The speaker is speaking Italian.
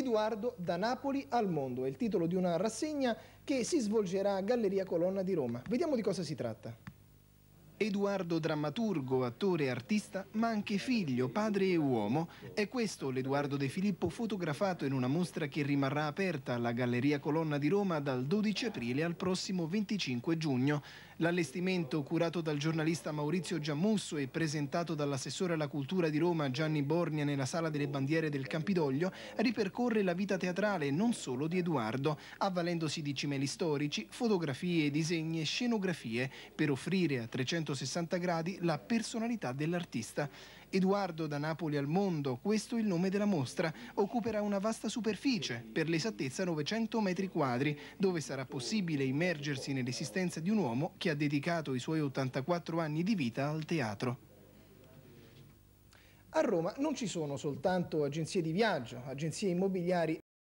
Edoardo da Napoli al mondo, è il titolo di una rassegna che si svolgerà a Galleria Colonna di Roma. Vediamo di cosa si tratta. Eduardo, drammaturgo, attore e artista, ma anche figlio, padre e uomo, è questo l'Eduardo De Filippo fotografato in una mostra che rimarrà aperta alla Galleria Colonna di Roma dal 12 aprile al prossimo 25 giugno. L'allestimento curato dal giornalista Maurizio Giammusso e presentato dall'assessore alla cultura di Roma Gianni Borgna nella Sala delle Bandiere del Campidoglio ripercorre la vita teatrale non solo di Eduardo, avvalendosi di cimeli storici, fotografie, disegni e scenografie per offrire a 300 360 gradi la personalità dell'artista. Edoardo da Napoli al mondo, questo è il nome della mostra, occuperà una vasta superficie, per l'esattezza 900 metri quadri, dove sarà possibile immergersi nell'esistenza di un uomo che ha dedicato i suoi 84 anni di vita al teatro. A Roma non ci sono soltanto agenzie di viaggio, agenzie immobiliari